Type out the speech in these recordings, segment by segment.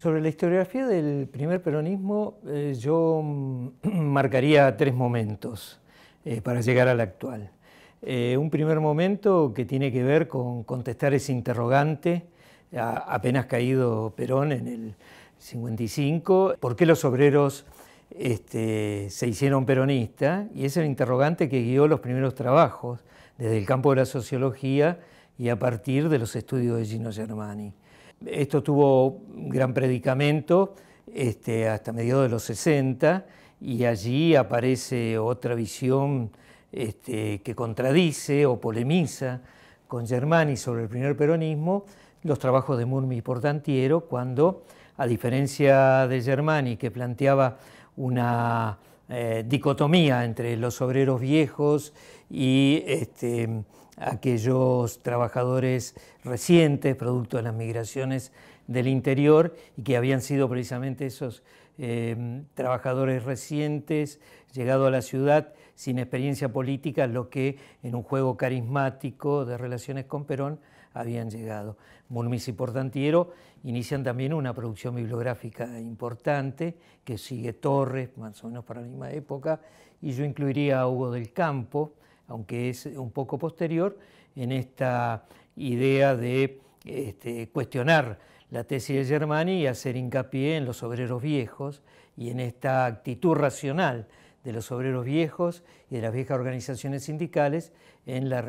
Sobre la historiografía del primer peronismo, eh, yo mm, marcaría tres momentos eh, para llegar al actual. Eh, un primer momento que tiene que ver con contestar ese interrogante, apenas caído Perón en el 55, ¿por qué los obreros este, se hicieron peronistas? Y es el interrogante que guió los primeros trabajos desde el campo de la sociología y a partir de los estudios de Gino Germani. Esto tuvo gran predicamento este, hasta mediados de los 60 y allí aparece otra visión este, que contradice o polemiza con Germani sobre el primer peronismo, los trabajos de Murmi y Portantiero, cuando, a diferencia de Germani, que planteaba una eh, dicotomía entre los obreros viejos y este, aquellos trabajadores recientes, producto de las migraciones del interior, y que habían sido precisamente esos em, trabajadores recientes, llegados a la ciudad sin experiencia política, lo que en un juego carismático de relaciones con Perón, habían llegado. Murmis y Portantiero inician también una producción bibliográfica importante que sigue Torres, más o menos para la misma época, y yo incluiría a Hugo del Campo, aunque es un poco posterior, en esta idea de este, cuestionar la tesis de Germani y hacer hincapié en los obreros viejos y en esta actitud racional de los obreros viejos y de las viejas organizaciones sindicales en la,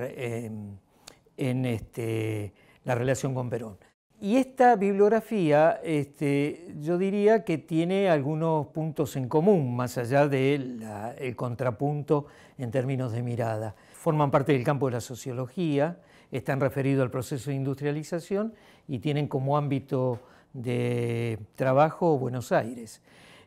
en este, la relación con Perón. Y esta bibliografía, este, yo diría que tiene algunos puntos en común, más allá del el contrapunto en términos de mirada. Forman parte del campo de la sociología, están referidos al proceso de industrialización y tienen como ámbito de trabajo Buenos Aires.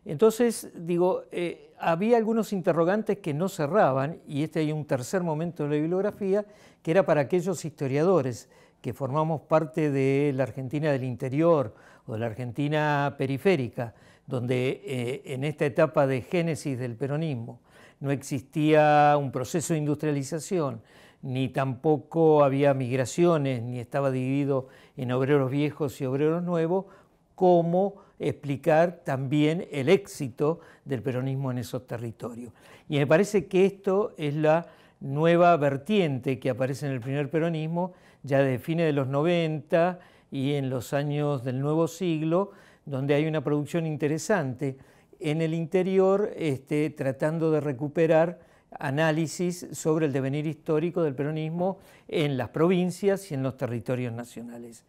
Entonces, digo, eh, había algunos interrogantes que no cerraban, y este hay un tercer momento de la bibliografía, que era para aquellos historiadores que formamos parte de la Argentina del interior o de la Argentina periférica, donde eh, en esta etapa de génesis del peronismo no existía un proceso de industrialización, ni tampoco había migraciones, ni estaba dividido en obreros viejos y obreros nuevos, cómo explicar también el éxito del peronismo en esos territorios. Y me parece que esto es la nueva vertiente que aparece en el primer peronismo, ya de fines de los 90 y en los años del nuevo siglo, donde hay una producción interesante en el interior, este, tratando de recuperar análisis sobre el devenir histórico del peronismo en las provincias y en los territorios nacionales.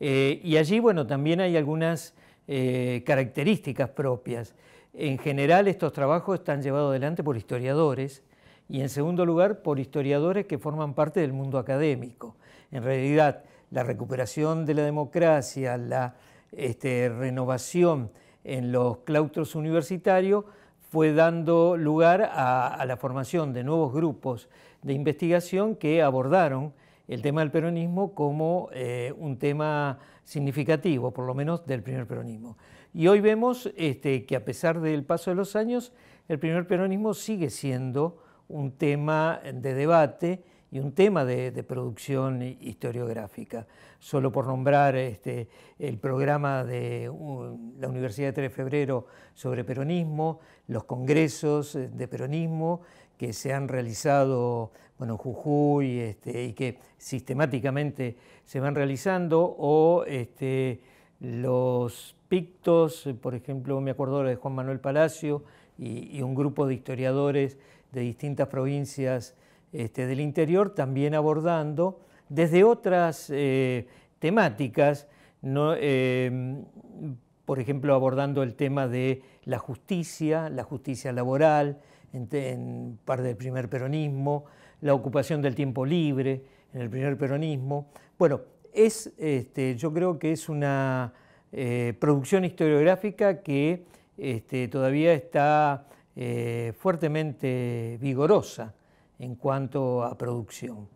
Eh, y allí, bueno, también hay algunas eh, características propias. En general, estos trabajos están llevados adelante por historiadores y, en segundo lugar, por historiadores que forman parte del mundo académico. En realidad, la recuperación de la democracia, la este, renovación en los claustros universitarios fue dando lugar a la formación de nuevos grupos de investigación que abordaron el tema del peronismo como eh, un tema significativo, por lo menos del primer peronismo. Y hoy vemos este, que a pesar del paso de los años, el primer peronismo sigue siendo un tema de debate y un tema de, producción historiográfica. Solo por nombrar este, el programa de la Universidad de 3 de Febrero sobre peronismo, los congresos eh, de peronismo que se han realizado bueno, en Jujuy este, y que sistemáticamente se van realizando, o este, los pictos, por ejemplo, me acuerdo de Juan Manuel Palacio y, y un grupo de historiadores de distintas provincias este, del interior, también abordando desde otras eh, temáticas, eh, por ejemplo, abordando el tema de la justicia, la justicia laboral, en, parte del primer peronismo, la ocupación del tiempo libre en el primer peronismo. Bueno, es, este, yo creo que es una eh, producción historiográfica que este, todavía está fuertemente vigorosa en cuanto a producción.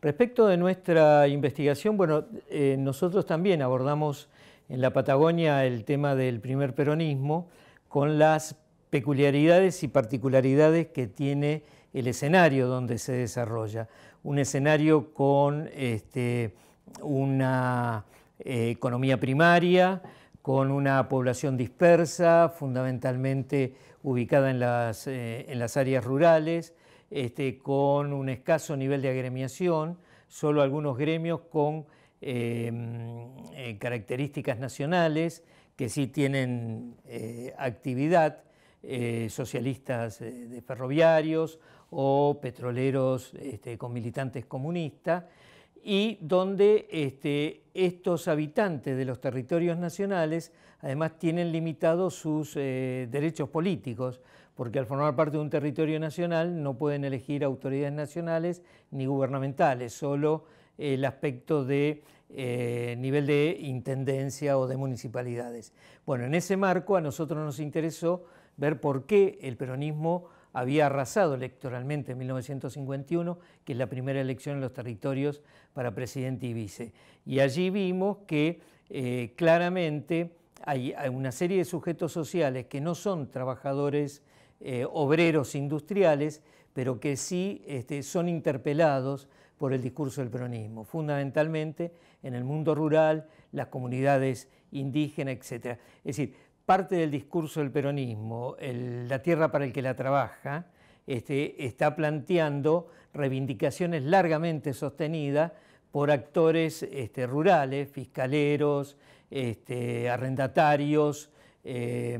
Respecto de nuestra investigación, bueno, eh, nosotros también abordamos en la Patagonia el tema del primer peronismo con las peculiaridades y particularidades que tiene el escenario donde se desarrolla. Un escenario con este, una eh, economía primaria, con una población dispersa, fundamentalmente ubicada en las eh, áreas rurales, este, con un escaso nivel de agremiación, solo algunos gremios con em, eh, características nacionales que sí tienen eh, actividad, eh, socialistas ferroviarios o petroleros este, con militantes comunistas, y donde este, estos habitantes de los territorios nacionales además tienen limitados sus derechos políticos, porque al formar parte de un territorio nacional no pueden elegir autoridades nacionales ni gubernamentales, solo eh, el aspecto de eh, nivel de intendencia o de municipalidades. Bueno, en ese marco a nosotros nos interesó ver por qué el peronismo había arrasado electoralmente en 1951, que es la primera elección en los territorios para presidente y vice. Y allí vimos que eh, claramente hay, hay, una serie de sujetos sociales que no son trabajadores eh, obreros industriales, pero que sí este, son interpelados por el discurso del peronismo, fundamentalmente en el mundo rural, las comunidades indígenas, etc. Es decir, parte del discurso del peronismo, la tierra para el que la trabaja, este, está planteando reivindicaciones largamente sostenidas por actores este, rurales, fiscaleros, arrendatarios, eh,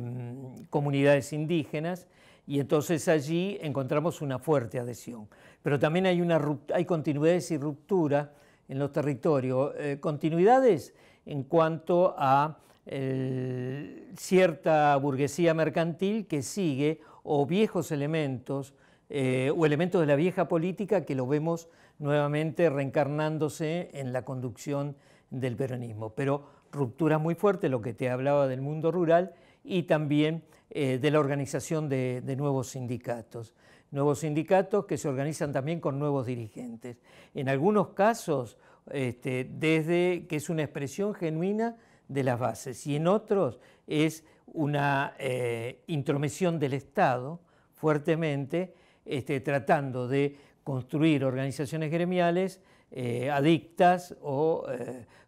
comunidades indígenas, y entonces allí encontramos una fuerte adhesión. Pero también hay, una, hay continuidades y ruptura en los territorios. Eh, continuidades en cuanto a eh, cierta burguesía mercantil que sigue o viejos elementos eh, o elementos de la vieja política que lo vemos nuevamente reencarnándose en la conducción del peronismo. Pero ruptura muy fuerte lo que te hablaba del mundo rural y también eh, de la organización de, nuevos sindicatos. Nuevos sindicatos que se organizan también con nuevos dirigentes. En algunos casos, este, desde que es una expresión genuina de las bases y en otros es una eh, intromisión del Estado fuertemente, este, tratando de construir organizaciones gremiales eh, adictas o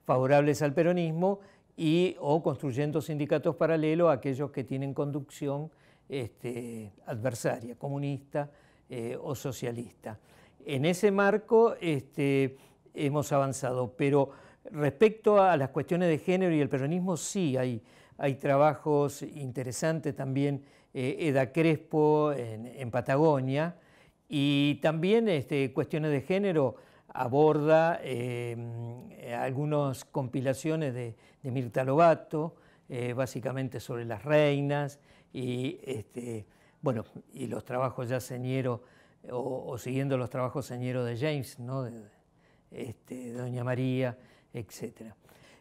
favorables al peronismo o construyendo sindicatos paralelos a aquellos que tienen conducción este, adversaria, comunista eh, o socialista. En ese marco este, hemos avanzado, pero respecto a las cuestiones de género y el peronismo, sí hay, trabajos interesantes también, eh, Eda Crespo en, Patagonia, y también este, cuestiones de género aborda eh, algunas compilaciones de, Mirta Lobato, eh, básicamente sobre las reinas y, este, bueno, y los trabajos ya señeros, o, siguiendo los trabajos señeros de James, este, de, Doña María, etc.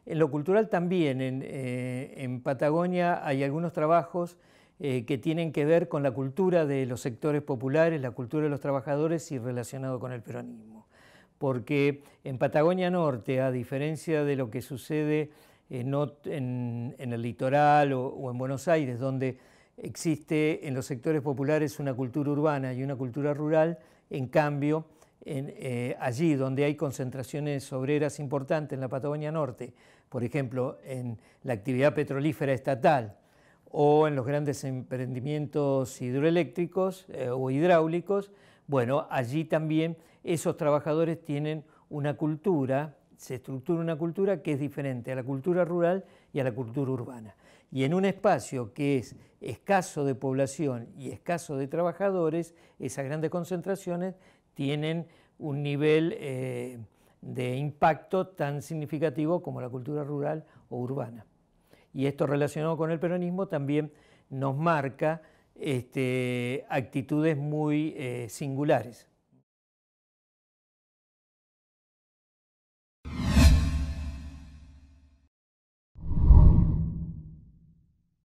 En lo cultural también, en, eh, Patagonia hay algunos trabajos que tienen que ver con la cultura de los sectores populares, la cultura de los trabajadores y relacionado con el peronismo porque en Patagonia Norte, a diferencia de lo que sucede en, el litoral o, en Buenos Aires, donde existe en los sectores populares una cultura urbana y una cultura rural, en cambio, eh, allí donde hay concentraciones obreras importantes en la Patagonia Norte, por ejemplo, en la actividad petrolífera estatal o en los grandes emprendimientos hidroeléctricos eh, o hidráulicos, bueno, allí también esos trabajadores tienen una cultura, se estructura una cultura que es diferente a la cultura rural y a la cultura urbana. Y en un espacio que es escaso de población y escaso de trabajadores, esas grandes concentraciones tienen un nivel eh, de impacto tan significativo como la cultura rural o urbana. Y esto relacionado con el peronismo también nos marca este, actitudes muy eh, singulares.